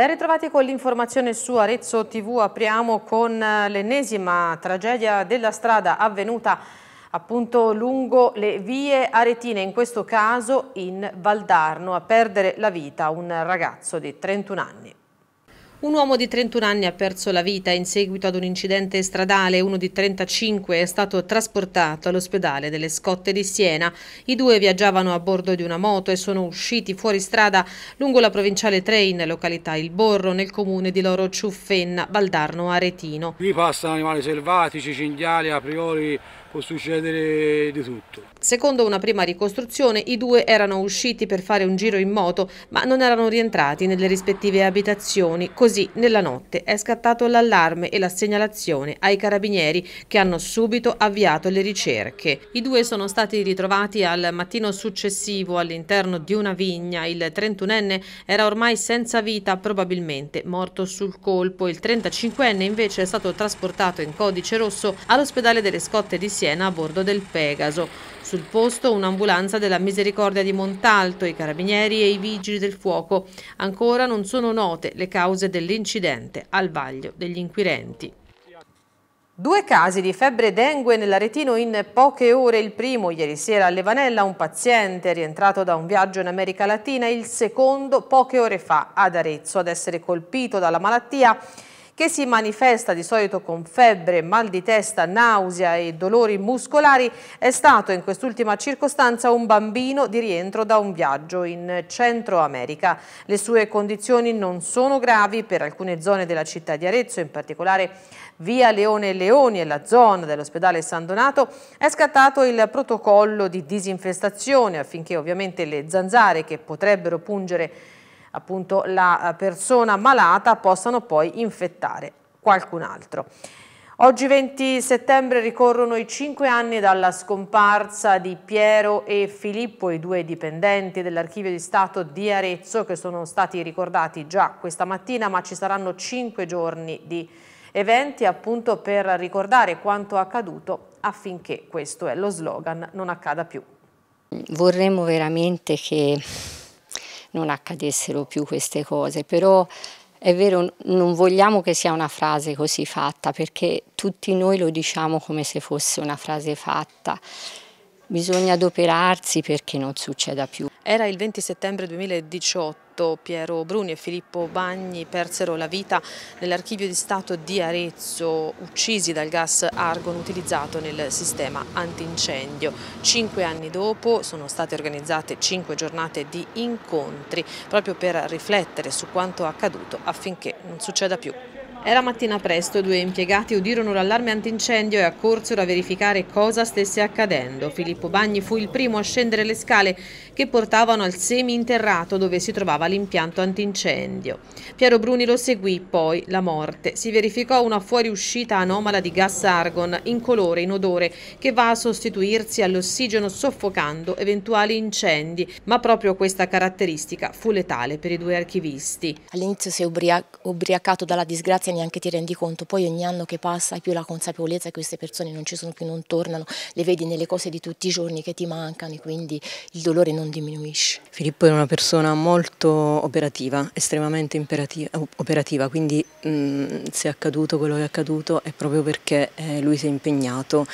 Ben ritrovati con l'informazione su Arezzo TV, apriamo con eh, l'ennesima tragedia della strada avvenuta appunto lungo le vie aretine, in questo caso in Valdarno, a perdere la vita un ragazzo di 31 anni. Un uomo di 31 anni ha perso la vita in seguito ad un incidente stradale, uno di 35 è stato trasportato all'ospedale delle Scotte di Siena. I due viaggiavano a bordo di una moto e sono usciti fuori strada lungo la provinciale 3 in località Il Borro, nel comune di Loro Ciuffenna, Valdarno Aretino. Qui passano animali selvatici, cinghiali, apriori, può succedere di tutto. Secondo una prima ricostruzione i due erano usciti per fare un giro in moto ma non erano rientrati nelle rispettive abitazioni, così nella notte è scattato l'allarme e la segnalazione ai carabinieri che hanno subito avviato le ricerche. I due sono stati ritrovati al mattino successivo all'interno di una vigna, il 31enne era ormai senza vita probabilmente morto sul colpo, il 35enne invece è stato trasportato in codice rosso all'ospedale delle scotte di Siena Siena a bordo del Pegaso. Sul posto un'ambulanza della Misericordia di Montalto, i carabinieri e i vigili del fuoco. Ancora non sono note le cause dell'incidente al vaglio degli inquirenti. Due casi di febbre dengue nell'Aretino in poche ore. Il primo ieri sera a Levanella, un paziente rientrato da un viaggio in America Latina, il secondo poche ore fa ad Arezzo. Ad essere colpito dalla malattia che si manifesta di solito con febbre, mal di testa, nausea e dolori muscolari, è stato in quest'ultima circostanza un bambino di rientro da un viaggio in Centro America. Le sue condizioni non sono gravi per alcune zone della città di Arezzo, in particolare via Leone Leoni e la zona dell'ospedale San Donato, è scattato il protocollo di disinfestazione affinché ovviamente le zanzare che potrebbero pungere appunto la eh, persona malata possano poi infettare qualcun altro. Oggi 20 settembre ricorrono i cinque anni dalla scomparsa di Piero e Filippo, i due dipendenti dell'Archivio di Stato di Arezzo che sono stati ricordati già questa mattina, ma ci saranno cinque giorni di eventi appunto per ricordare quanto accaduto affinché, questo è lo slogan, non accada più. Vorremmo veramente che non accadessero più queste cose, però è vero, non vogliamo che sia una frase così fatta, perché tutti noi lo diciamo come se fosse una frase fatta. Bisogna adoperarsi perché non succeda più. Era il 20 settembre 2018 Stato Piero Bruni e Filippo Bagni persero la vita nell'archivio di Stato di Arezzo, uccisi dal gas argon utilizzato nel sistema antincendio. Cinque anni dopo sono state organizzate cinque giornate di incontri proprio per riflettere su quanto accaduto affinché non succeda più. Era mattina presto, due impiegati udirono l'allarme antincendio e accorsero a verificare cosa stesse accadendo. Filippo Bagni fu il primo a scendere le scale che portavano al seminterrato dove si trovava l'impianto antincendio. Piero Bruni lo seguì, poi la morte. Si verificò una fuoriuscita anomala di gas argon, incolore, odore, che va a sostituirsi all'ossigeno soffocando eventuali incendi, ma proprio questa caratteristica fu letale per i due archivisti. All'inizio sei ubriacato dalla disgrazia e neanche ti rendi conto, poi ogni anno che passa hai più la consapevolezza che queste persone non ci sono più, non tornano, le vedi nelle cose di tutti i giorni che ti mancano e quindi il dolore non diminuisce. Filippo è una persona molto operativa, estremamente operativa, quindi mh, mm, se è accaduto quello che è accaduto è proprio perché eh, lui si è impegnato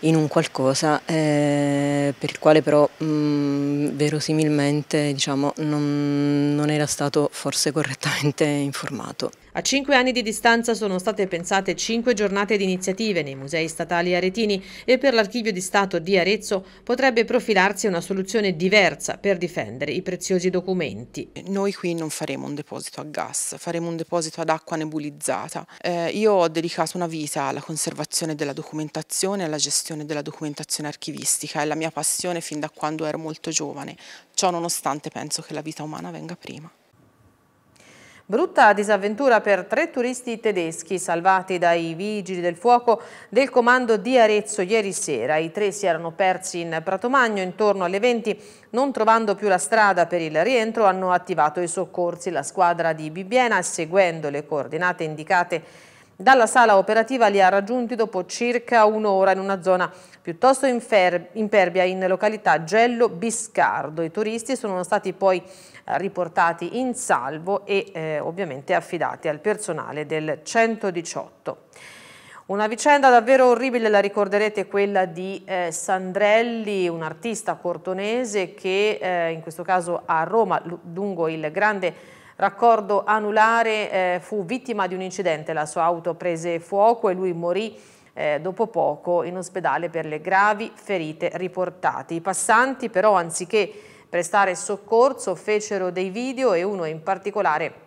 in un qualcosa eh, per il quale però mh, mm, verosimilmente diciamo, non, non era stato forse correttamente informato. A cinque anni di distanza sono state pensate cinque giornate di iniziative nei musei statali aretini e per l'Archivio di Stato di Arezzo potrebbe profilarsi una soluzione diversa per difendere i preziosi documenti. Noi qui non faremo un deposito a gas, faremo un deposito ad acqua nebulizzata. Eh, io ho dedicato una vita alla conservazione della documentazione e alla gestione della documentazione archivistica, è la mia passione fin da quando ero molto giovane, ciò nonostante penso che la vita umana venga prima. Brutta disavventura per tre turisti tedeschi salvati dai vigili del fuoco del comando di Arezzo ieri sera. I tre si erano persi in Pratomagno intorno alle 20, non trovando più la strada per il rientro hanno attivato i soccorsi. La squadra di Bibbiena, seguendo le coordinate indicate dalla sala operativa li ha raggiunti dopo circa un'ora in una zona piuttosto impervia in località Gello Biscardo. I turisti sono stati poi eh, riportati in salvo e eh, ovviamente affidati al personale del 118. Una vicenda davvero orribile, la ricorderete, quella di eh, Sandrelli, un artista cortonese che eh, in questo caso a Roma, lungo il grande Raccordo anulare eh, fu vittima di un incidente, la sua auto prese fuoco e lui morì eh, dopo poco in ospedale per le gravi ferite riportate. I passanti però anziché prestare soccorso fecero dei video e uno in particolare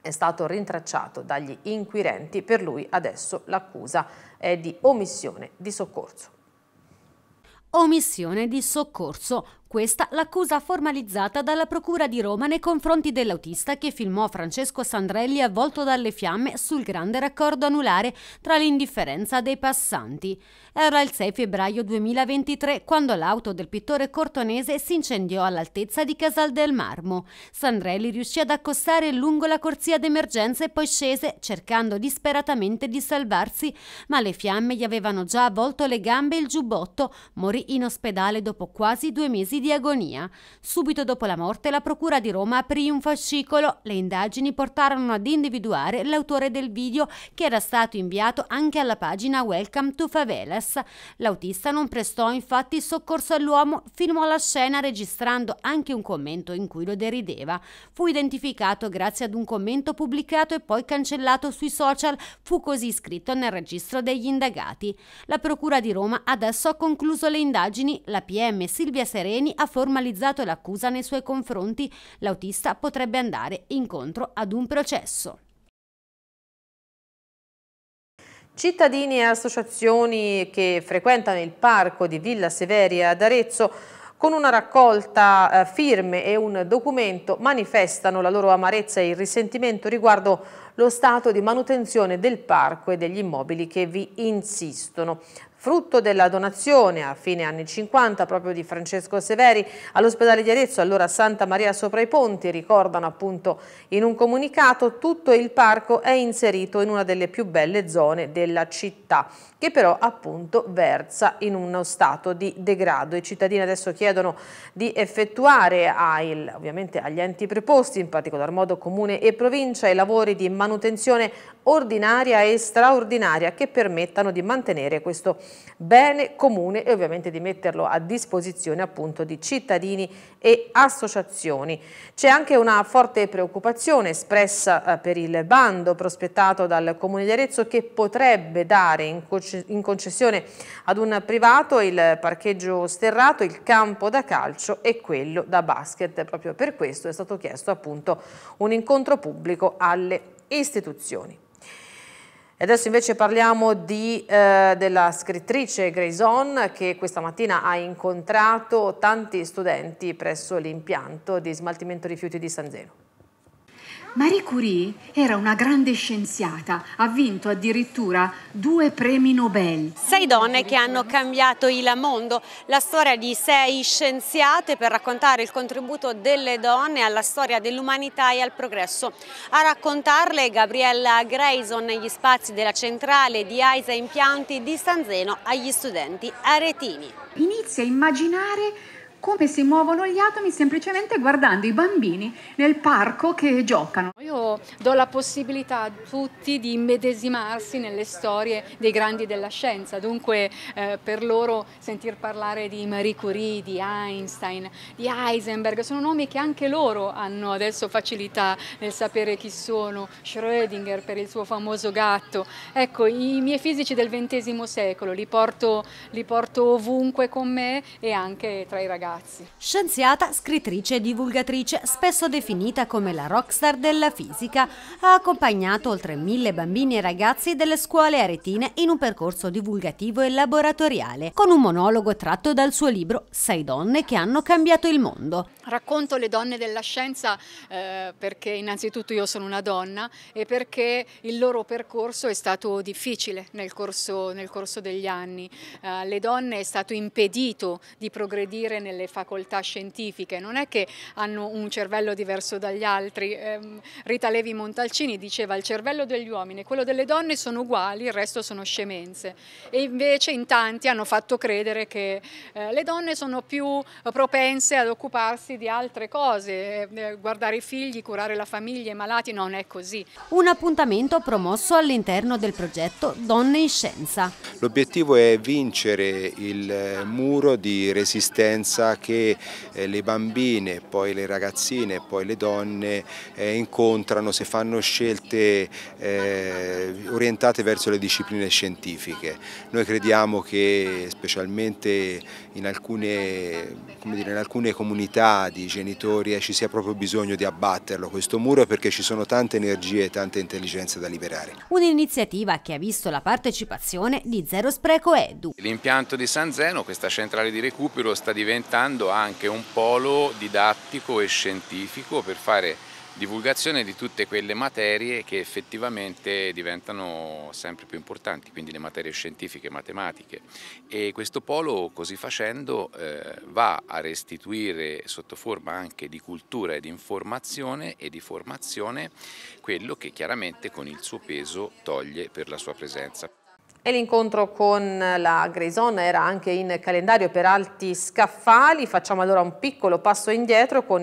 è stato rintracciato dagli inquirenti, per lui adesso l'accusa è di omissione di soccorso. Omissione di soccorso, questa l'accusa formalizzata dalla Procura di Roma nei confronti dell'autista che filmò Francesco Sandrelli avvolto dalle fiamme sul grande raccordo anulare tra l'indifferenza dei passanti. Era il 6 febbraio 2023 quando l'auto del pittore cortonese si incendiò all'altezza di Casal del Marmo. Sandrelli riuscì ad accostare lungo la corsia d'emergenza e poi scese cercando disperatamente di salvarsi, ma le fiamme gli avevano già avvolto le gambe e il giubbotto. Morì in ospedale dopo quasi due mesi di di agonia. Subito dopo la morte la Procura di Roma aprì un fascicolo. Le indagini portarono ad individuare l'autore del video che era stato inviato anche alla pagina Welcome to Favelas. L'autista non prestò infatti soccorso all'uomo, filmò la scena registrando anche un commento in cui lo derideva. Fu identificato grazie ad un commento pubblicato e poi cancellato sui social, fu così iscritto nel registro degli indagati. La Procura di Roma adesso ha concluso le indagini, la PM Silvia Sereni ha formalizzato l'accusa nei suoi confronti. L'autista potrebbe andare incontro ad un processo. Cittadini e associazioni che frequentano il parco di Villa Severia ad Arezzo con una raccolta eh, firme e un documento manifestano la loro amarezza e il risentimento riguardo lo stato di manutenzione del parco e degli immobili che vi insistono frutto della donazione a fine anni 50 proprio di Francesco Severi all'ospedale di Arezzo, allora Santa Maria sopra i Ponti, ricordano appunto in un comunicato, tutto il parco è inserito in una delle più belle zone della città, che però appunto versa in uno stato di degrado. I cittadini adesso chiedono di effettuare AIL, ovviamente agli enti preposti, in particolar modo comune e provincia, i lavori di manutenzione ordinaria e straordinaria che permettano di mantenere questo bene comune e ovviamente di metterlo a disposizione appunto di cittadini e associazioni. C'è anche una forte preoccupazione espressa eh, per il bando prospettato dal Comune di Arezzo che potrebbe dare in concessione ad un privato il parcheggio sterrato, il campo da calcio e quello da basket. Proprio per questo è stato chiesto appunto un incontro pubblico alle istituzioni. E adesso invece parliamo di, eh, della scrittrice Grayson che questa mattina ha incontrato tanti studenti presso l'impianto di smaltimento rifiuti di San Zeno. Marie Curie era una grande scienziata, ha vinto addirittura due premi Nobel. Sei donne che hanno cambiato il mondo, la storia di sei scienziate per raccontare il contributo delle donne alla storia dell'umanità e al progresso. A raccontarle Gabriella Grayson negli spazi della centrale di AISA Impianti di San Zeno agli studenti aretini. Inizia a immaginare come si muovono gli atomi semplicemente guardando i bambini nel parco che giocano. Io do la possibilità a tutti di immedesimarsi nelle storie dei grandi della scienza, dunque eh, per loro sentir parlare di Marie Curie, di Einstein, di Heisenberg, sono nomi che anche loro hanno adesso facilità nel sapere chi sono, Schrödinger per il suo famoso gatto. Ecco, i miei fisici del XX secolo li porto, li porto ovunque con me e anche tra i ragazzi ragazzi. Scienziata, scrittrice e divulgatrice, spesso definita come la rockstar della fisica, ha accompagnato oltre mille bambini e ragazzi delle scuole aretine in un percorso divulgativo e laboratoriale, con un monologo tratto dal suo libro Sei donne che hanno cambiato il mondo. Racconto le donne della scienza eh, perché innanzitutto io sono una donna e perché il loro percorso è stato difficile nel corso, nel corso degli anni. Eh, le donne è stato impedito di progredire nelle le facoltà scientifiche, non è che hanno un cervello diverso dagli altri. Ehm, Rita Levi Montalcini diceva il cervello degli uomini e quello delle donne sono uguali, il resto sono scemenze. E invece in tanti hanno fatto credere che eh, le donne sono più propense ad occuparsi di altre cose, eh, eh, guardare i figli, curare la famiglia, i malati, non è così. Un appuntamento promosso all'interno del progetto Donne in Scienza. L'obiettivo è vincere il muro di resistenza che eh, le bambine, poi le ragazzine, poi le donne eh, incontrano se fanno scelte eh, orientate verso le discipline scientifiche. Noi crediamo che specialmente in alcune, dire, in alcune comunità di genitori ci sia proprio bisogno di abbatterlo questo muro perché ci sono tante energie e tante intelligenze da liberare. Un'iniziativa che ha visto la partecipazione di Zero Spreco Edu. L'impianto di San Zeno, questa centrale di recupero, sta diventando diventando anche un polo didattico e scientifico per fare divulgazione di tutte quelle materie che effettivamente diventano sempre più importanti, quindi le materie scientifiche, e matematiche. E questo polo così facendo eh, va a restituire sotto forma anche di cultura e di informazione e di formazione quello che chiaramente con il suo peso toglie per la sua presenza. E l'incontro con la Grison era anche in calendario per alti scaffali, facciamo allora un piccolo passo indietro con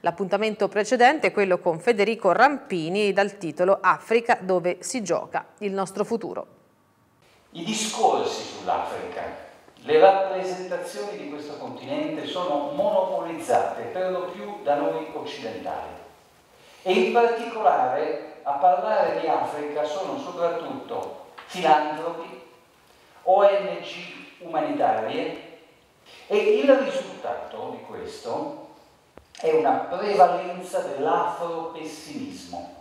l'appuntamento precedente, quello con Federico Rampini dal titolo Africa dove si gioca il nostro futuro. I discorsi sull'Africa, le rappresentazioni di questo continente sono monopolizzate per lo più da noi occidentali e in particolare a parlare di Africa sono soprattutto filantropi, ONG umanitarie e il risultato di questo è una prevalenza dell'afropessimismo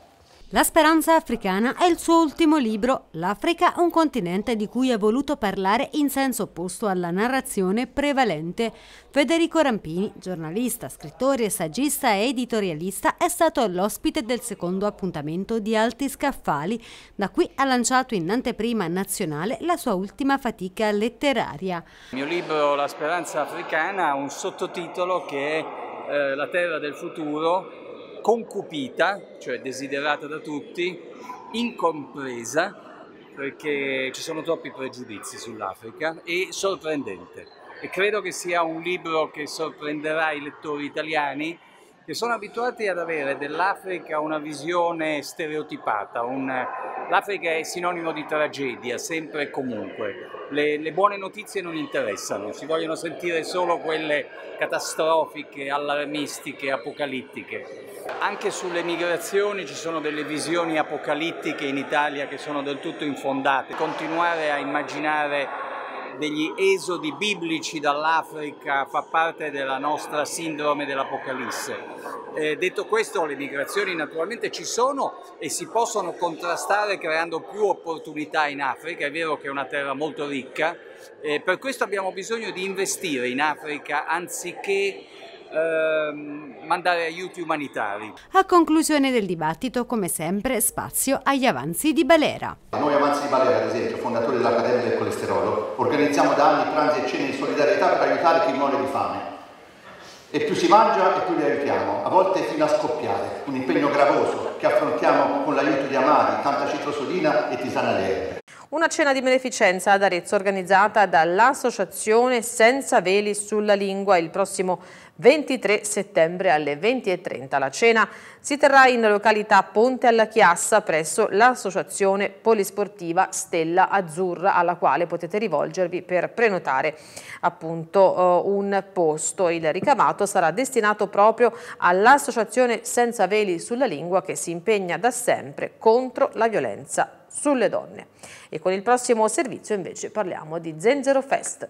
la speranza africana è il suo ultimo libro, L'Africa, un continente di cui ha voluto parlare in senso opposto alla narrazione prevalente. Federico Rampini, giornalista, scrittore, saggista e editorialista, è stato l'ospite del secondo appuntamento di Alti Scaffali. Da qui ha lanciato in anteprima nazionale la sua ultima fatica letteraria. Il mio libro La speranza africana ha un sottotitolo che è eh, La terra del futuro concupita, cioè desiderata da tutti, incompresa, perché ci sono troppi pregiudizi sull'Africa, e sorprendente. E credo che sia un libro che sorprenderà i lettori italiani che sono abituati ad avere dell'Africa una visione stereotipata. Un... L'Africa è sinonimo di tragedia, sempre e comunque le, le, buone notizie non interessano, si vogliono sentire solo quelle catastrofiche, allarmistiche, apocalittiche. Anche sulle migrazioni ci sono delle visioni apocalittiche in Italia che sono del tutto infondate. Continuare a immaginare degli esodi biblici dall'Africa fa parte della nostra sindrome dell'Apocalisse. Eh, detto questo, le migrazioni naturalmente ci sono e si possono contrastare creando più opportunità in Africa, è vero che è una terra molto ricca, eh, per questo abbiamo bisogno di investire in Africa anziché ehm, mandare aiuti umanitari. A conclusione del dibattito, come sempre, spazio agli avanzi di Balera. Noi avanzi di Balera, ad esempio, fondatore dell'Accademia del Colesterolo, organizziamo da anni pranzi e cene in solidarietà per aiutare chi muore di fame. E più si mangia e più li aiutiamo, a volte fino a scoppiare, un impegno gravoso che affrontiamo con l'aiuto di Amari, tanta citrosolina e tisana tisanalea. Una cena di beneficenza ad Arezzo organizzata dall'associazione Senza Veli sulla Lingua il prossimo 23 settembre alle 20.30. La cena si terrà in località Ponte alla Chiassa presso l'associazione polisportiva Stella Azzurra alla quale potete rivolgervi per prenotare appunto eh, un posto. Il ricavato sarà destinato proprio all'associazione Senza Veli sulla Lingua che si impegna da sempre contro la violenza sulle donne. E con il prossimo servizio invece parliamo di Zenzero Fest.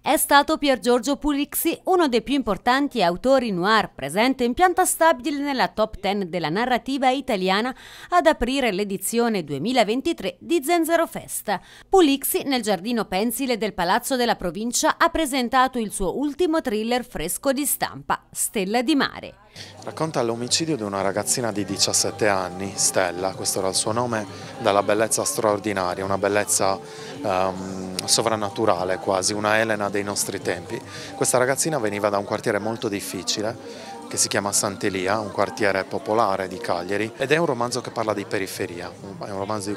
È stato Pier Giorgio Pulixi uno dei più importanti autori noir presente in pianta stabile nella top 10 della narrativa italiana ad aprire l'edizione 2023 di Zenzero Festa. Pulixi nel giardino pensile del Palazzo della Provincia ha presentato il suo ultimo thriller fresco di stampa, Stella di Mare. Racconta l'omicidio di una ragazzina di 17 anni, Stella, questo era il suo nome, dalla bellezza straordinaria, una bellezza um, sovrannaturale quasi, una Elena ragazzina dei nostri tempi. Questa ragazzina veniva da un quartiere molto difficile che si chiama Sant'Elia, un quartiere popolare di Cagliari ed è un romanzo che parla di periferia, è un romanzo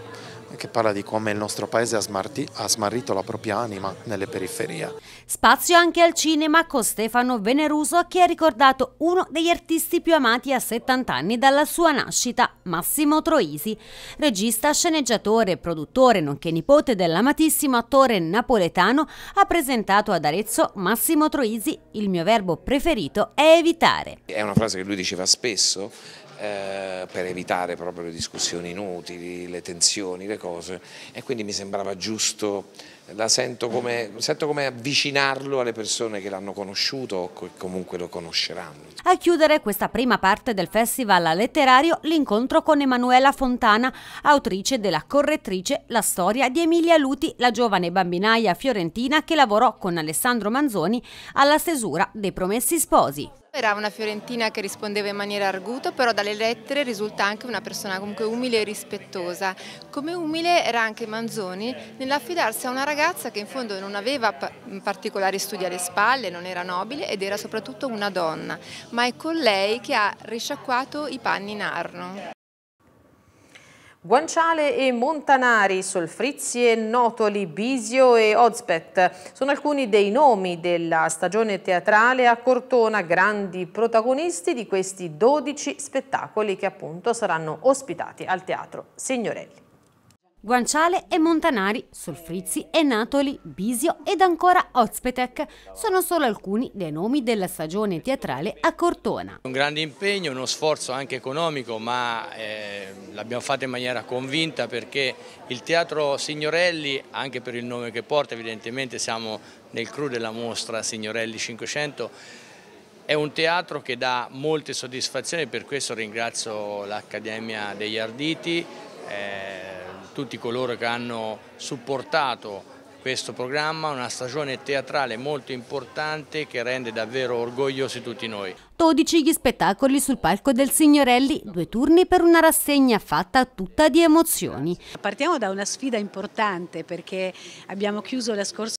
che parla di come il nostro paese ha, smarti, ha, smarrito la propria anima nelle periferie. Spazio anche al cinema con Stefano Veneruso che ha ricordato uno degli artisti più amati a 70 anni dalla sua nascita, Massimo Troisi, regista, sceneggiatore, produttore nonché nipote dell'amatissimo attore napoletano, ha presentato ad Arezzo Massimo Troisi il mio verbo preferito è evitare. È una frase che lui diceva spesso eh, per evitare proprio le discussioni inutili, le tensioni, le cose e quindi mi sembrava giusto la sento come, sento come, avvicinarlo alle persone che l'hanno conosciuto o che comunque lo conosceranno. A chiudere questa prima parte del festival letterario l'incontro con Emanuela Fontana, autrice della correttrice La storia di Emilia Luti, la giovane bambinaia fiorentina che lavorò con Alessandro Manzoni alla stesura dei Promessi Sposi. Era una fiorentina che rispondeva in maniera arguta, però dalle lettere risulta anche una persona comunque umile e rispettosa. Come umile era anche Manzoni nell'affidarsi a una ragazza ragazza che in fondo non aveva particolari studi alle spalle, non era nobile ed era soprattutto una donna, ma è con lei che ha risciacquato i panni in arno. Guanciale e Montanari, Solfrizie, Notoli, Bisio e Ozpet sono alcuni dei nomi della stagione teatrale a Cortona, grandi protagonisti di questi 12 spettacoli che appunto saranno ospitati al Teatro Signorelli. Guanciale e Montanari, Solfrizi e Natoli, Bisio ed ancora Ozpetec sono solo alcuni dei nomi della stagione teatrale a Cortona. Un grande impegno, uno sforzo anche economico ma eh, l'abbiamo fatto in maniera convinta perché il teatro Signorelli, anche per il nome che porta evidentemente siamo nel crew della mostra Signorelli 500, è un teatro che dà molte soddisfazioni, per questo ringrazio l'Accademia degli Arditi, eh, tutti coloro che hanno supportato questo programma, una stagione teatrale molto importante che rende davvero orgogliosi tutti noi. 12 gli spettacoli sul palco del Signorelli, due turni per una rassegna fatta tutta di emozioni. Partiamo da una sfida importante perché abbiamo chiuso la scorsa